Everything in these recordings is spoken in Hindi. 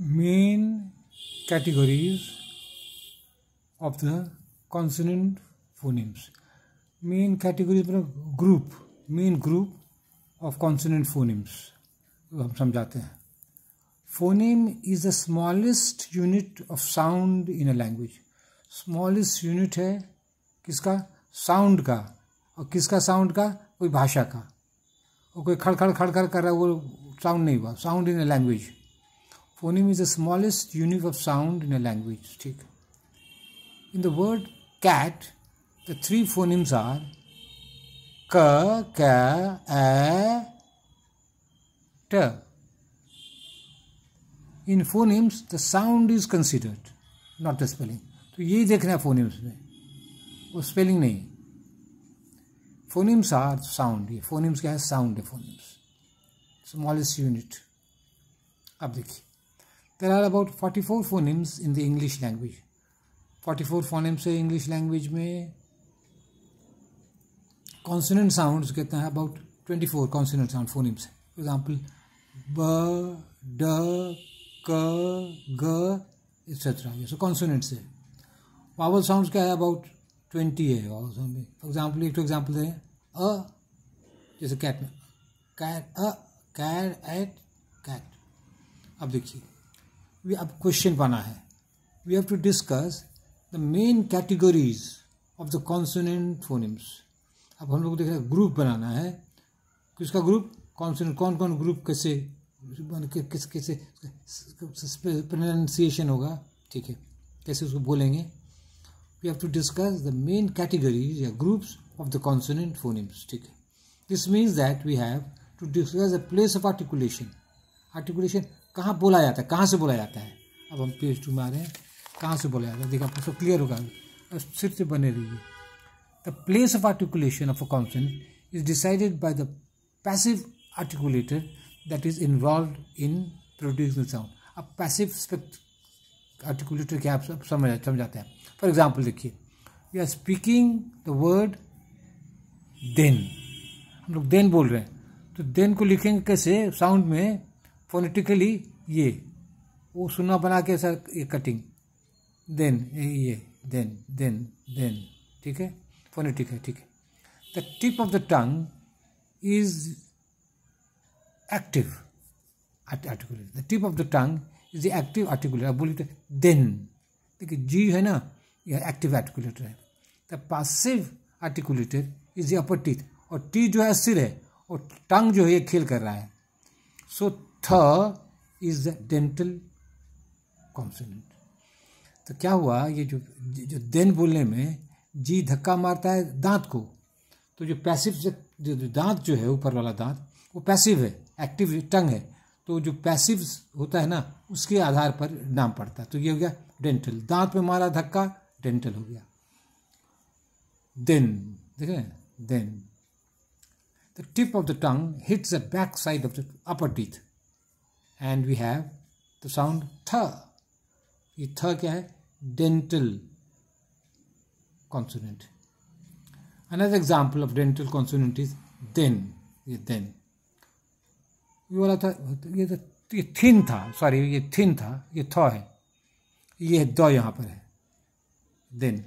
main categories of the consonant phonemes. Main categories मतलब group, main group of consonant phonemes तो हम समझाते हैं phoneme is the smallest unit of sound in a language. smallest unit है किसका साउंड का और किसका साउंड का कोई भाषा का और कोई खड़ खड़ खड़ खड़ कर रहा है वो साउंड नहीं हुआ sound in a language Phoneme is the smallest unit of sound in a language. ठीक? In the word cat, the three phonemes are k, k, a, t. In phonemes, the sound is considered, not the spelling. तो यही देखना है फोनिम्स में वो स्पेलिंग नहीं फोनिम्स आर साउंड ये फोनिम्स क्या है साउंड है फोनिम्स स्मॉलेस्ट यूनिट आप देखिए There are about 44 phonemes in the English language. 44 phonemes in English language mein consonant sounds kehte hain about 24 consonant sound phonemes For example, ब, ड, क, ग, etc. yes so consonants hai vowel sounds kya hai about 20 hai or something For example, ek to example hai a जैसे कैट में cat a cat at cat अब देखिए वे अब क्वेश्चन बना है we have to discuss the main categories of the consonant phonemes अब हम लोग देख रहे हैं ग्रुप बनाना है किसका ग्रुप कॉन्सोनेंट कौन कौन ग्रुप कैसे किस कैसे प्रोनाउंसिएशन होगा ठीक है कैसे उसको बोलेंगे we have to discuss the main categories या groups of the consonant phonemes ठीक है this means that we have to discuss the place of articulation articulation कहाँ बोला जाता है कहाँ से बोला जाता है अब हम पेज टू मारे हैं कहाँ से बोला जाता है देखा आपको सब क्लियर होगा सिर से बने रहिए the place of articulation of a consonant is decided by the passive articulator that is involve in producing sound अब पैसिव स्पेक्ट आर्टिकुलेटर क्या आप समझ समझाते हैं फॉर एग्जाम्पल देखिए we are speaking the word then हम लोग देन बोल रहे हैं तो देन को लिखेंगे कैसे साउंड में फोनेटिकली ये वो सुना बना के सर ये कटिंग देन ये देन देन देन ठीक है फोनेटिक है ठीक है the tip of the tongue is active articulate the tip of the tongue is the active articulate अब बोलिए देन देखिए जी है ना यह एक्टिव आर्टिकुलेटर है the passive articulator is the upper teeth और टी जो है सिर है और टंग जो है ये खेल कर रहा है सो so, थ इज द डेंटल कॉन्सोनेंट तो क्या हुआ ये जो जो देन बोलने में जी धक्का मारता है दांत को तो जो पैसिव जो दांत जो है ऊपर वाला दांत वो पैसिव है एक्टिव टंग है तो जो पैसिव होता है ना उसके आधार पर नाम पड़ता है तो ये हो गया डेंटल दांत में मारा धक्का डेंटल हो गया देन देखें then the tip of the tongue hits the back side of the upper teeth and we have the sound th. ये th क्या है? Dental consonant. Another example of dental consonant is then. ये then. ये वाला था ये था thin था. Sorry ये thin था. ये th है. ये द यहाँ पर है. Then.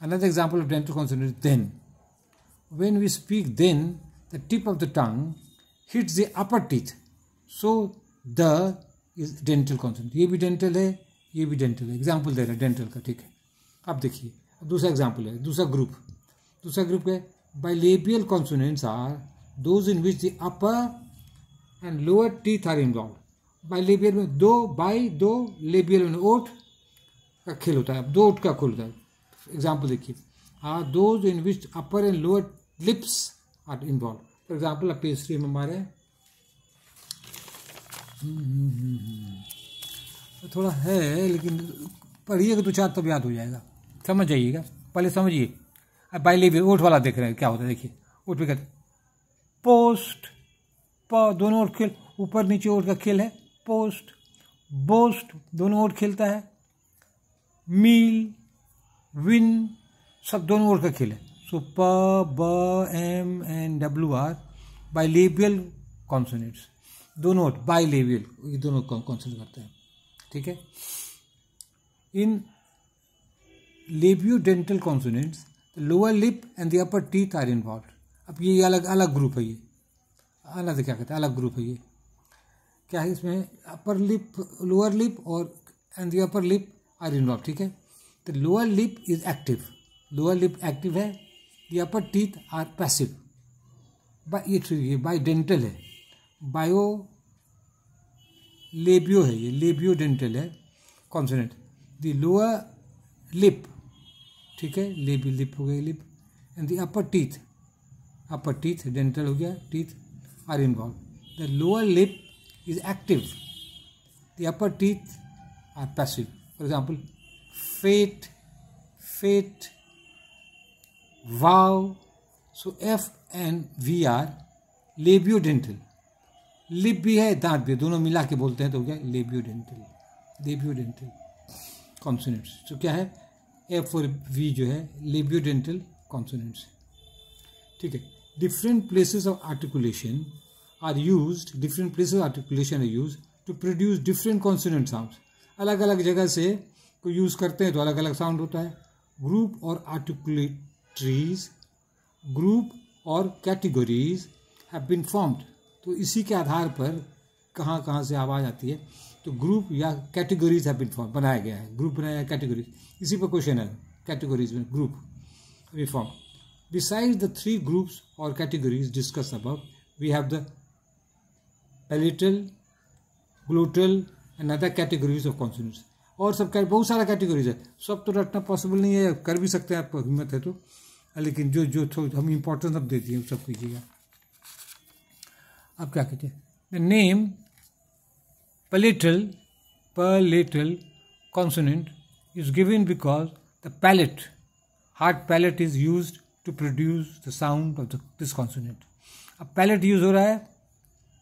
Another example of dental consonant is then. When we speak then, the tip of the tongue hits the upper teeth. So the is dental consonant ये भी डेंटल है ये भी डेंटल है एग्जाम्पल दे रहा है डेंटल का ठीक है अब देखिए दूसरा एग्जाम्पल है दूसरा ग्रुप दूसरा ग्रुप है bilabial are those in which the upper and lower teeth are involve bilabial में दो बाई दो लेबियल में ओट का खेल होता है दो ओट का खोल होता है एग्जाम्पल देखिए are those in which upper and lower lips are involve for example pastry में हमारे तो थोड़ा है लेकिन पढ़िएगा दो तो चार तब याद हो जाएगा समझ जाइएगा पहले समझिए अब बाइले भी ओठ वाला देख रहे हैं क्या होता है देखिए ओठ पे कहते पोस्ट प दोनों ओर खेल ऊपर नीचे ओर का खेल है पोस्ट बोस्ट दोनों ओर खेलता है मील विन सब दोनों ओर का खेल है सो प ब M and W are labial consonants दोनों बाई लेवियल ये दोनों कॉन्सेंट करते हैं ठीक है in dental consonants lower lip and the upper teeth are involve अब ये अलग अलग ग्रुप है ये अलग क्या कहते हैं अलग ग्रुप है ये क्या है इसमें अपर लिप लोअर लिप और and the upper lip are involve ठीक है तो lower lip is active lower lip active है the upper teeth are passive bi ये बाई डेंटल है बायो लेबियो है ये लेबियो डेंटल है कॉन्सोनेंट द लोअर लिप ठीक है लेबी लिप हो गई lip and the upper teeth upper teeth dental हो गया teeth are involve the lower lip is active the upper teeth are passive for example fate fate वाव so F and V are labiodental lip भी है दांत भी है दोनों मिला के बोलते हैं तो क्या गया लेबियोडेंटल लेबियोडेंटल कॉन्सोनेंट्स तो क्या है एफ और वी जो है लेबियोडेंटल कॉन्सोनेंट्स ठीक है different places of articulation are use different places of articulation are use to produce different consonant sound अलग अलग जगह से को यूज़ करते हैं तो अलग अलग साउंड होता है ग्रुप और आर्टिकुलेटरीज ग्रुप और कैटेगरीज हैव बीन फॉर्म्ड तो इसी के आधार पर कहाँ कहाँ से आवाज़ आती है तो ग्रुप या कैटेगरीज है फॉर्म बनाया गया है ग्रुप बनाया गया कैटेगरी इसी पर क्वेश्चन है कैटेगरीज में group reform beside the three groups और categories discuss above we have the palatal glottal and other categories of consonants और सब बहुत सारा कैटेगरीज है सब तो रटना पॉसिबल नहीं है कर भी सकते हैं आपको हिम्मत है तो लेकिन जो जो हम इम्पोर्टेंस अब देती है सब कीजिएगा आप क्या कहते हैं the name palatal palatal consonant is given because the palate hard palate is use to produce the sound of this consonant अब पैलेट यूज हो रहा है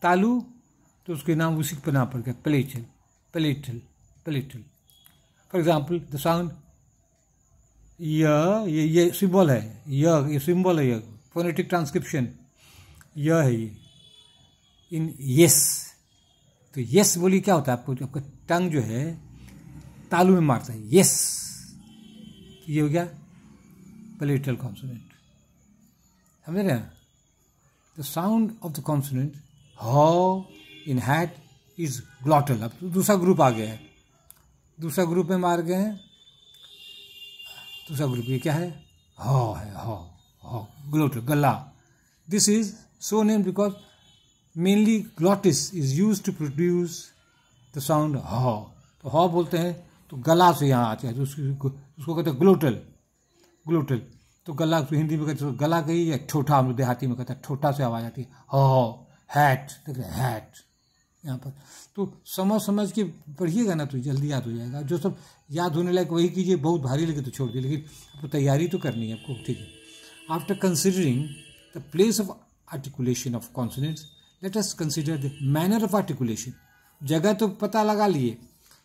तालू तो उसके नाम उसी पर नाम पड़ गया palatal palatal palatal for example the sound ये सिंबल है यह सिंबल है यह फोनेटिक ट्रांसक्रिप्शन यह है ये इन यस तो यस बोली क्या होता है आपको आपका टंग जो है तालू में मारता है यस तो ये हो गया पलेटल कॉन्सोनेंट समझ रहे हैं the sound of the consonant h in hat is ग्लॉटल अब दूसरा ग्रुप आ गया है दूसरा ग्रुप में मार गए हैं दूसरा ग्रुप ये क्या है हॉ है हॉ हॉ ग्लोटल गला this is so name because mainly glottis is use to produce the sound h तो ह बोलते हैं तो गला से यहाँ आते हैं तो उसको उसको कहते हैं ग्लोटल ग्लोटल तो गला तो हिंदी में कहते हैं गला गई या छोटा हम देहाती में कहते हैं छोटा से आवाज़ आती है हॉ हैट देख रहे हैट यहाँ पर तो समझ समझ के पढ़िएगा ना तो जल्दी याद हो जाएगा जो सब याद होने लायक वही कीजिए बहुत भारी लगे तो छोड़ दिए लेकिन आपको तैयारी तो करनी है आपको ठीक है after considering the place of articulation of confidence let us consider the manner of articulation जगह तो पता लगा लिए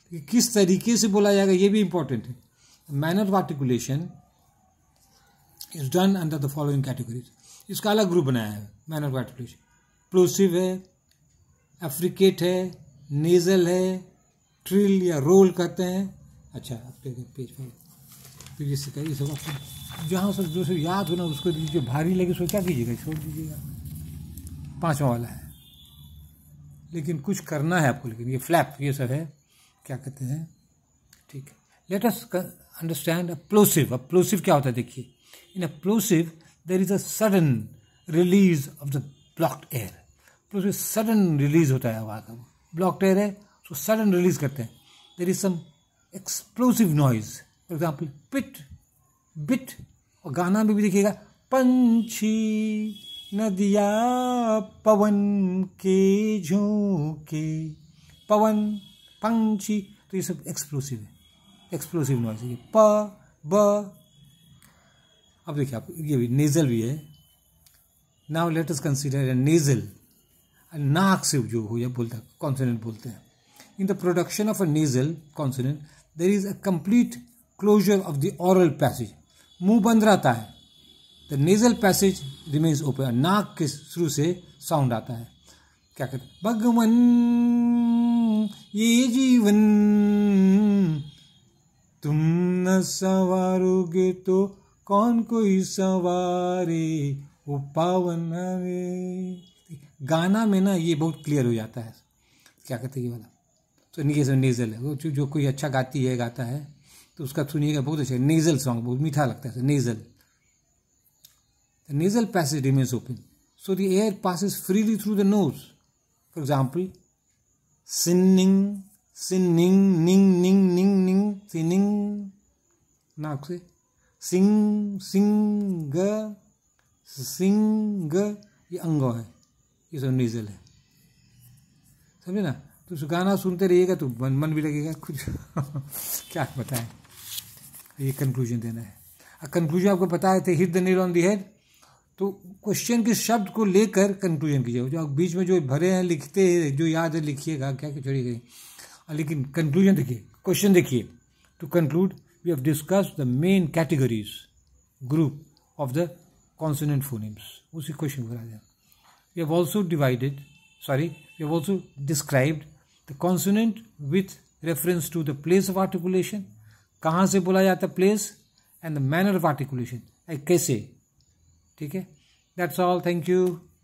कि किस तरीके से बोला जाएगा ये भी इंपॉर्टेंट है manner of articulation is done under the following categories इसका अलग ग्रुप बनाया है मैनर ऑफ आर्टिकुलेशन प्लोसिव है अफ्रिकेट है नेजल है ट्रिल या रोल कहते हैं अच्छा पेज पर फिर इससे कहिए सब आपको जहाँ सब जो सब याद हो ना उसको जो भारी लगे उसको क्या कीजिएगा छोड़ दीजिएगा पाँचवा वाला है लेकिन कुछ करना है आपको लेकिन ये फ्लैप ये सब है क्या कहते हैं ठीक है लेट अस अंडरस्टैंड अप्लोसिव अप्लोसिव क्या होता है देखिए in a plosive there is a sudden release of the blocked air plosive sudden release होता है हवा का ब्लॉक्ड एयर है तो सडन रिलीज करते हैं there is some explosive noise for example pit bit और गाना में भी देखिएगा पंछी नदिया पवन के झोंके पवन पंछी तो ये सब एक्सप्लोसिव है एक्सप्लोसिव नॉइज है प ब अब देखिए आप ये भी नेजल भी है now let us consider nasal नाक से जो हो या बोलता है कॉन्सोनेंट बोलते हैं in the production of a nasal consonant there is a complete closure of the oral passage मुंह बंद रहता है the nasal passage remains open नाक के शुरू से साउंड आता है क्या कहते भगवन ये जीवन तुम न संवारोगे तो कौन कोई संवारे वो पावन गाना में ना ये बहुत क्लियर हो जाता है क्या कहते हैं ये वाला तो नीचे से नेजल है वो जो कोई अच्छा गाती है गाता है तो उसका सुनिएगा बहुत अच्छा नेजल सॉन्ग बहुत मीठा लगता है nasal The nasal passage remains open, so the air passes freely through the nose. For example, sinning, sinning, ning, ning, ning, ning, sinning, nak se sing से सिंग सिंग सिंग ये अंग है ये सब नेजल है समझे ना तो गाना सुनते रहिएगा तो मन मन भी लगेगा कुछ क्या बताएं ये कंक्लूजन देना है कंक्लूजन आपको पता है थे hit the nail on the head तो क्वेश्चन के शब्द को लेकर कंक्लूजन कीजिएगा जो बीच में जो भरे हैं लिखते हैं जो याद है लिखिएगा क्या क्या छोड़िए गई लेकिन कंक्लूजन देखिए क्वेश्चन देखिए to conclude we have discuss the main categories group of the consonant phonemes उसी क्वेश्चन को जाए we have also divided sorry we have also described the consonant with reference to the place of articulation कहाँ से बोला जाता है place and the manner of articulation कैसे ठीक है दैट्स ऑल थैंक यू